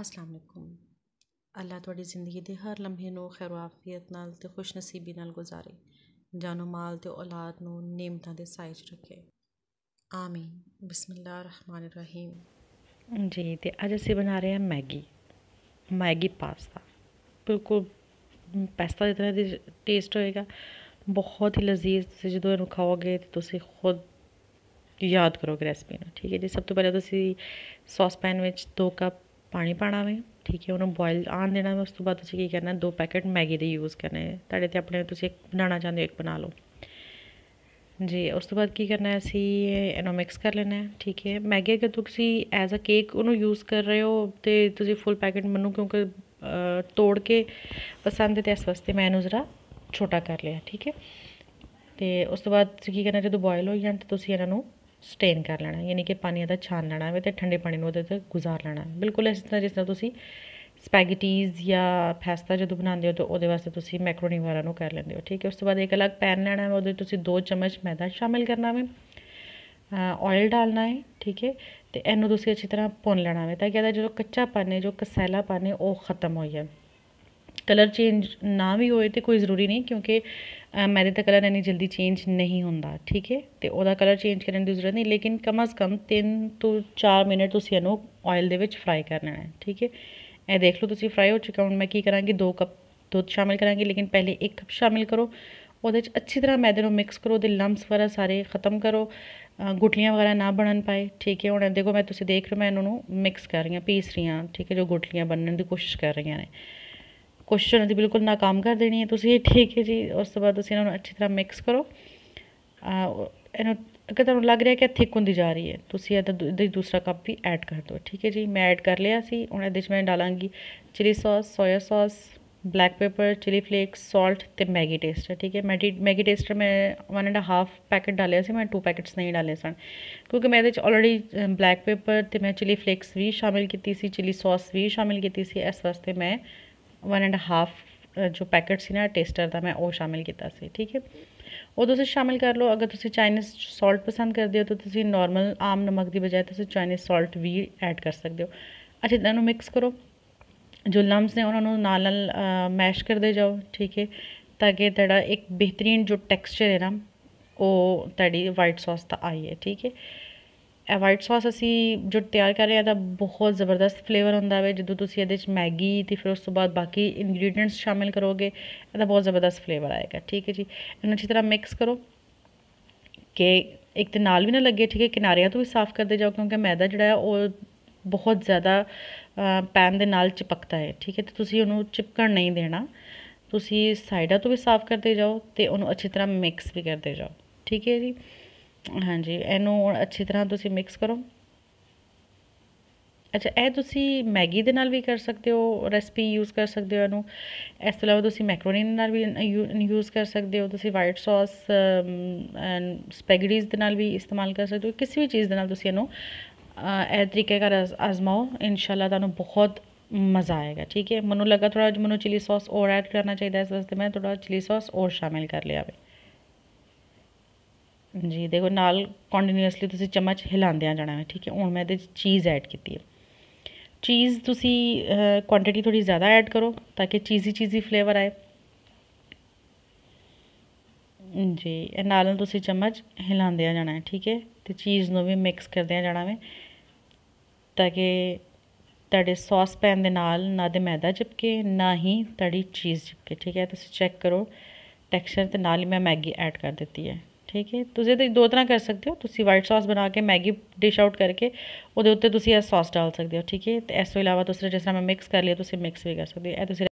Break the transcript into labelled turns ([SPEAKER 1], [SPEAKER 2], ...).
[SPEAKER 1] ਅਸਲਾਮ ਅਲੈਕੁਮ ਅੱਲਾ ਤੁਹਾਡੀ ਜ਼ਿੰਦਗੀ ਦੇ ਹਰ ਲਮਹੇ ਨੂੰ ਖੈਰ ਆਫੀਅਤ ਨਾਲ ਤੇ ਖੁਸ਼ਨਸੀਬੀ ਨਾਲ ਗੁਜ਼ਾਰੇ ਜਾਨੋ ਮਾਲ ਤੇ ਔਲਾਦ ਨੂੰ ਨੇਮਤਾਂ ਦੇ ਸਾਇਜ ਰੱਖੇ ਆਮੀਨ ਬਿਸਮਿਲ੍ਲਾਹਿਰ ਰਹਿਮਾਨਿਰ ਰਹੀਮ ਜੀ ਤੇ ਅੱਜ ਅਸੀਂ ਬਣਾ ਰਹੇ ਹਾਂ ਮੈਗੀ ਮੈਗੀ ਪਾਸਤਾ ਬਿਲਕੁਲ ਪਾਸਤਾ ਦੀ ਤਰ੍ਹਾਂ ਦੀ ਟੇਸਟ ਹੋਏਗਾ ਬਹੁਤ ਹੀ ਲਜ਼ੀਜ਼ ਤੁਸੀਂ ਜਦੋਂ ਇਹਨੂੰ ਖਾਓਗੇ ਤੇ ਤੁਸੀਂ ਖੁਦ ਯਾਦ ਕਰੋਗੇ ਰੈਸਪੀ ਨੂੰ ਠੀਕ ਹੈ ਜੀ ਸਭ ਤੋਂ ਪਹਿਲਾਂ ਤੁਸੀਂ ਸੌਸ ਪੈਨ ਵਿੱਚ 2 ਕੱਪ ਪਾਣੀ ਪਾਣਾ ਵੇ ਠੀਕ ਹੈ ਉਹਨੂੰ ਬੋਇਲ ਆਨ ਦੇਣਾ ਉਸ ਤੋਂ ਬਾਅਦ ਤੁਸੀਂ ਕੀ ਕਰਨਾ ਦੋ ਪੈਕੇਟ ਮੈਗੀ ਦੇ ਯੂਜ਼ ਕਰਨੇ ਤੁਹਾਡੇ ਤੇ ਆਪਣੇ ਤੁਸੀਂ ਇੱਕ ਬਣਾਉਣਾ ਚਾਹੁੰਦੇ ਹੋ ਇੱਕ ਬਣਾ ਲਓ ਜੀ ਉਸ ਤੋਂ ਬਾਅਦ ਕੀ ਕਰਨਾ ਹੈ ਅਸੀਂ ਇਹਨੂੰ ਮਿਕਸ ਕਰ ਲੈਣਾ ਹੈ ਠੀਕ ਹੈ ਮੈਗੀ ਅਗਰ ਤੁਸੀਂ ਐਜ਼ ਅ ਕੇਕ ਉਹਨੂੰ ਯੂਜ਼ ਕਰ ਰਹੇ ਹੋ ਤੇ ਤੁਸੀਂ ਫੁੱਲ ਪੈਕੇਟ ਮੰਨੋ ਕਿਉਂਕਿ ਤੋੜ ਕੇ ਪਸੰਦ ਤੇ ਇਸ ਵਾਸਤੇ ਮੈਂ ਇਹਨੂੰ ਜ਼ਰਾ ਛੋਟਾ ਕਰ ਲਿਆ ਠੀਕ ਹੈ ਤੇ ਉਸ ਤੋਂ ਬਾਅਦ ਕੀ ਕਰਨਾ ਜਦੋਂ ਬੋਇਲ ਹੋ ਜਾਂ ਤਾਂ ਤੁਸੀਂ ਇਹਨਾਂ ਨੂੰ ਸਟੇਨ ਕਰ ਲੈਣਾ ਯਾਨੀ ਕਿ ਪਾਣੀ ਦਾ ਛਾਨ ਲੈਣਾ ਹੈ ਤੇ ਠੰਡੇ ਪਾਣੀ ਨੂੰ ਉਹਦੇ ਤੇ ਗੁਜ਼ਾਰ ਲੈਣਾ ਬਿਲਕੁਲ ਇਸ ਤਰ੍ਹਾਂ ਜਿਸ ਤਰ੍ਹਾਂ ਤੁਸੀਂ ਸਪੈਗੇਟੀਜ਼ ਜਾਂ ਪਾਸਤਾ ਜਦੋਂ ਬਣਾਉਂਦੇ ਹੋ ਤਾਂ ਉਹਦੇ ਵਾਸਤੇ ਤੁਸੀਂ ਮੈਕਰੋਨੀ ਵਾਲਾ ਨੂੰ ਕਰ ਲੈਂਦੇ ਹੋ ਠੀਕ ਹੈ ਉਸ ਤੋਂ ਬਾਅਦ ਇੱਕ ਅਲੱਗ ਪੈਨ ਲੈਣਾ ਹੈ ਉਹਦੇ ਤੁਸੀਂ 2 ਚਮਚ ਮੈਦਾ ਸ਼ਾਮਿਲ ਕਰਨਾ ਹੈ ਆਇਲ ਡਾਲਣਾ ਹੈ ਠੀਕ ਹੈ ਤੇ ਇਹਨੂੰ ਤੁਸੀਂ ਅੱਛੀ ਤਰ੍ਹਾਂ ਭੁੰਨ ਲੈਣਾ ਹੈ ਤਾਂ ਕਿ ਇਹਦਾ ਜਦੋਂ ਕੱਚਾ ਪਾਣੀ ਜੋ ਕਸੈਲਾ ਪਾਣੀ ਉਹ ਖਤਮ ਹੋ ਜਾਏ ਕਲਰ ਚੇਂਜ ਨਾ ਵੀ ਹੋਏ ਤੇ ਕੋਈ ਜ਼ਰੂਰੀ ਨਹੀਂ ਕਿਉਂਕਿ ਮੈਰੀ ਦਾ ਕਲਰ ਇੰਨੀ ਜਲਦੀ ਚੇਂਜ ਨਹੀਂ ਹੁੰਦਾ ਠੀਕ ਹੈ ਤੇ ਉਹਦਾ ਕਲਰ ਚੇਂਜ ਕਰਨ ਦੀ ਜ਼ਰੂਰਤ ਨਹੀਂ ਲੇਕਿਨ ਕਮ ਅਜ਼ ਕਮ 3 ਤੋਂ 4 ਮਿੰਟ ਤੁਸੀਂ ਇਹਨੂੰ ਆਇਲ ਦੇ ਵਿੱਚ ਫਰਾਈ ਕਰਨਾ ਹੈ ਠੀਕ ਹੈ ਇਹ ਦੇਖ ਲਓ ਤੁਸੀਂ ਫਰਾਈ ਹੋ ਚੁੱਕਾ ਹੁਣ ਮੈਂ ਕੀ ਕਰਾਂਗੀ ਦੋ ਕੱਪ ਦੁੱਧ ਸ਼ਾਮਿਲ ਕਰਾਂਗੀ ਲੇਕਿਨ ਪਹਿਲੇ ਇੱਕ ਕੱਪ ਸ਼ਾਮਿਲ ਕਰੋ ਉਹਦੇ 'ਚ ਅੱਛੀ ਤਰ੍ਹਾਂ ਮੈਦੇ ਨੂੰ ਮਿਕਸ ਕਰੋ ਦੇ ਲੰਪਸ ਵਗੈਰਾ ਸਾਰੇ ਖਤਮ ਕਰੋ ਗੁਟਲੀਆਂ ਵਗੈਰਾ ਨਾ ਬਣਨ ਪਾਏ ਠੀਕ ਹੈ ਹੁਣ ਦੇਖੋ ਮੈਂ ਤੁਸੀਂ ਦੇਖ ਰਹੇ ਮੈਂ ਇਹਨਾਂ ਨੂੰ ਮਿਕਸ ਕਰ ਰਹੀ ਹਾਂ ਪੀਸ ਰਹੀ ਹਾਂ ਠੀਕ ਹੈ ਜੋ ਗੁਟਲੀਆਂ ਬਣਨ ਦੀ ਕੋਸ਼ਿਸ਼ ਕਰ ਰਹੀਆਂ ਨੇ ਕੋਸ਼ਿਸ਼ ਉਹਨਾਂ ਬਿਲਕੁਲ ਨਾ ਕੰਮ ਕਰ ਦੇਣੀ ਹੈ ਤੁਸੀਂ ਠੀਕ ਹੈ ਜੀ ਉਸ ਤੋਂ ਬਾਅਦ ਤੁਸੀਂ ਇਹਨਾਂ ਨੂੰ ਅੱਛੀ ਤਰ੍ਹਾਂ ਮਿਕਸ ਕਰੋ ਇਹਨੂੰ ਅਗਰ ਤੁਹਾਨੂੰ ਲੱਗ ਰਿਹਾ ਕਿ ਥਿਕ ਹੁੰਦੀ ਜਾ ਰਹੀ ਹੈ ਤੁਸੀਂ ਇਹਦਾ ਦੂਸਰਾ ਕੱਪ ਵੀ ਐਡ ਕਰ ਦਿਓ ਠੀਕ ਹੈ ਜੀ ਮੈਂ ਐਡ ਕਰ ਲਿਆ ਸੀ ਹੁਣ ਇਹਦੇ ਵਿੱਚ ਮੈਂ ਡਾਲਾਂਗੀ chilli sauce soya sauce black pepper chilli flakes salt ਤੇ ਮੈਗੀ ਟੇਸਟਰ ਠੀਕ ਹੈ ਮੈਂ ਮੈਗੀ ਟੇਸਟਰ ਮੈਂ 1 ਐਂਡ 1/2 ਪੈਕੇਟ ਡਾਲਿਆ ਸੀ ਮੈਂ 2 ਪੈਕੇਟਸ ਨਹੀਂ ਡਾਲੇ ਸਨ ਕਿਉਂਕਿ ਮੈਂ ਇਹਦੇ ਵਿੱਚ ਆਲਰੇਡੀ ਬਲੈਕ ਪੈਪਰ ਤੇ ਮੈਂ ਚਿਲੀ ਫਲੇਕਸ ਵੀ ਸ਼ਾਮਿਲ ਕੀਤੀ ਸੀ ਚਿਲੀ ਸੌਸ ਵੀ ਸ਼ਾਮਿਲ ਕੀਤੀ ਸੀ ਇਸ ਵਾਸਤੇ ਮੈਂ ਵਨ ਐਂਡ ਹਾਫ ਜੋ ਪੈਕਟ ਸੀ ਨਾ ਟੇਸਟਰ ਦਾ ਮੈਂ ਉਹ ਸ਼ਾਮਿਲ ਕੀਤਾ ਸੀ ਠੀਕ ਹੈ ਉਹ ਤੁਸੀਂ ਸ਼ਾਮਿਲ ਕਰ ਲਓ ਅਗਰ ਤੁਸੀਂ ਚਾਈਨੀਜ਼ ਸਾਲਟ ਪਸੰਦ ਕਰਦੇ ਹੋ ਤਾਂ ਤੁਸੀਂ ਨਾਰਮਲ ਆਮ ਨਮਕ ਦੀ ਬਜਾਏ ਤੁਸੀਂ ਚਾਈਨੀਜ਼ ਸਾਲਟ ਵੀ ਐਡ ਕਰ ਸਕਦੇ ਹੋ ਅੱਛਾ ਇਹਨਾਂ ਨੂੰ ਮਿਕਸ ਕਰੋ ਜੋ ਲੰਮਸ ਨੇ ਉਹਨਾਂ ਨੂੰ ਨਾਲ ਨਾਲ ਮੈਸ਼ ਕਰਦੇ ਜਾਓ ਠੀਕ ਹੈ ਤਾਂ ਕਿ ਤੁਹਾਡਾ ਇੱਕ ਬਿਹਤਰੀਨ ਜੋ ਟੈਕਸਚਰ ਹੈ ਨਾ ਉਹ ਤੁਹਾਡੀ ਵਾਈਟ ਸੌਸ ਦਾ ਆਈ ਹੈ ਠੀਕ ਹੈ ਇਹ ਵਾਈਟ ਸੌਸ ਅਸੀਂ ਜੋ ਤਿਆਰ ਕਰ ਰਹੇ ਆ ਦਾ ਬਹੁਤ ਜ਼ਬਰਦਸਤ ਫਲੇਵਰ ਹੁੰਦਾ ਵੇ ਜਦੋਂ ਤੁਸੀਂ ਇਹਦੇ ਵਿੱਚ ਮੈਗੀ ਤੇ ਫਿਰ ਉਸ ਤੋਂ ਬਾਅਦ ਬਾਕੀ ਇਨਗਰੀਡੀਅੰਟਸ ਸ਼ਾਮਿਲ ਕਰੋਗੇ ਇਹਦਾ ਬਹੁਤ ਜ਼ਬਰਦਸਤ ਫਲੇਵਰ ਆਏਗਾ ਠੀਕ ਹੈ ਜੀ ਇਹਨੂੰ ਅੱਛੀ ਤਰ੍ਹਾਂ ਮਿਕਸ ਕਰੋ ਕਿ ਇੱਕ ਤੇ ਨਾਲ ਵੀ ਨਾ ਲੱਗੇ ਠੀਕ ਹੈ ਕਿਨਾਰਿਆਂ ਤੋਂ ਵੀ ਸਾਫ਼ ਕਰਦੇ ਜਾਓ ਕਿਉਂਕਿ ਮੈਦਾ ਜਿਹੜਾ ਉਹ ਬਹੁਤ ਜ਼ਿਆਦਾ ਪੈਨ ਦੇ ਨਾਲ ਚਿਪਕਦਾ ਹੈ ਠੀਕ ਹੈ ਤੇ ਤੁਸੀਂ ਉਹਨੂੰ ਚਿਪਕਣ ਨਹੀਂ ਦੇਣਾ ਤੁਸੀਂ ਸਾਈਡਾਂ ਤੋਂ ਵੀ ਸਾਫ਼ ਕਰਦੇ ਜਾਓ ਤੇ ਉਹਨੂੰ ਅੱਛੀ ਤਰ੍ਹਾਂ ਮਿਕਸ ਵੀ ਕਰਦੇ ਜਾਓ ਠੀਕ ਹੈ ਜੀ ਹਾਂਜੀ ਇਹਨੂੰ ਹੁਣ ਅੱਛੀ ਤਰ੍ਹਾਂ ਤੁਸੀਂ ਮਿਕਸ ਕਰੋ ਅੱਛਾ ਇਹ ਤੁਸੀਂ ਮੈਗੀ ਦੇ ਨਾਲ ਵੀ ਕਰ ਸਕਦੇ ਹੋ ਰੈਸਪੀ ਯੂਜ਼ ਕਰ ਸਕਦੇ ਹੋ ਇਹਨੂੰ ਇਸ ਤੋਂ ਇਲਾਵਾ ਤੁਸੀਂ ਮੈਕਰੋਨੀ ਨਾਲ ਵੀ ਯੂਜ਼ ਕਰ ਸਕਦੇ ਹੋ ਤੁਸੀਂ ਵਾਈਟ ਸੌਸ ਐਂਡ ਸਪੈਗੇਟੀਸ ਦੇ ਨਾਲ ਵੀ ਇਸਤੇਮਾਲ ਕਰ ਸਕਦੇ ਹੋ ਕਿਸੇ ਵੀ ਚੀਜ਼ ਦੇ ਨਾਲ ਤੁਸੀਂ ਇਹਨੂੰ ਇਹ ਤਰੀਕੇ ਕਰ ਅਜ਼ਮਾਓ ਇਨਸ਼ਾਅੱਲਾ ਤੁਹਾਨੂੰ ਬਹੁਤ ਮਜ਼ਾ ਆਏਗਾ ਠੀਕ ਹੈ ਮੈਨੂੰ ਲੱਗਾ ਥੋੜਾ ਜਿਹਾ ਮੈਨੂੰ ਚਿਲੀ ਸੌਸ ਹੋਰ ਐਡ ਕਰਨਾ ਚਾਹੀਦਾ ਇਸ ਵਾਸਤੇ ਮੈਂ ਥੋੜਾ ਚਿਲੀ ਸੌਸ ਹੋਰ ਸ਼ਾਮਿਲ ਕਰ ਲਿਆ ਵੇ ਜੀ ਦੇਖੋ ਨਾਲ ਕੰਟੀਨਿਊਸਲੀ ਤੁਸੀਂ ਚਮਚ ਹਿਲਾਉਂਦਿਆਂ ਜਾਣਾ ਹੈ ਠੀਕ ਹੈ ਹੁਣ ਮੈਂ ਇਹਦੇ ਵਿੱਚ ਚੀਜ਼ ਐਡ ਕੀਤੀ ਹੈ ਚੀਜ਼ ਤੁਸੀਂ ਕੁਆਂਟੀਟੀ ਥੋੜੀ ਜ਼ਿਆਦਾ ਐਡ ਕਰੋ ਤਾਂ ਕਿ ਚੀਜ਼ੀ ਚੀਜ਼ੀ ਫਲੇਵਰ ਆਏ ਜੀ ਇਹ ਨਾਲ ਤੁਸੀਂ ਚਮਚ ਹਿਲਾਉਂਦਿਆਂ ਜਾਣਾ ਹੈ ਠੀਕ ਹੈ ਤੇ ਚੀਜ਼ ਨੂੰ ਵੀ ਮਿਕਸ ਕਰਦਿਆਂ ਜਾਣਾ ਹੈ ਤਾਂ ਕਿ ਤੜੇ ਸੌਸ ਪੈਨ ਦੇ ਨਾਲ ਨਾ ਦੇ ਮੈਦਾ ਚਿਪਕੇ ਨਾ ਹੀ ਤੜੀ ਚੀਜ਼ ਚਿਪਕੇ ਠੀਕ ਹੈ ਤੁਸੀਂ ਚੈੱਕ ਕਰੋ ਟੈਕਸਚਰ ਤੇ ਨਾਲ ਹੀ ਮੈਂ ਮੈਗੀ ਐਡ ਕਰ ਦਿੱਤੀ ਹੈ ਠੀਕ ਹੈ ਤੁਸੀਂ ਇਹਦੇ ਦੋ ਤਰ੍ਹਾਂ ਕਰ ਸਕਦੇ ਹੋ ਤੁਸੀਂ ਵਾਈਟ ਸੌਸ ਬਣਾ ਕੇ ਮੈਗੀ ਡਿਸ਼ ਆਊਟ ਕਰਕੇ ਉਹਦੇ ਉੱਤੇ ਤੁਸੀਂ ਇਹ ਸੌਸ ਡਾਲ ਸਕਦੇ ਹੋ ਠੀਕ ਹੈ ਤੇ ਇਸ ਤੋਂ ਇਲਾਵਾ ਤੁਸੀਂ ਜਿਸ ਤਰ੍ਹਾਂ ਮੈਂ ਮਿਕਸ ਕਰ ਲਿਆ ਤੁਸੀਂ ਮਿਕਸ ਵੀ ਕਰ ਸਕਦੇ ਹੋ ਇਹ ਤੁਸੀਂ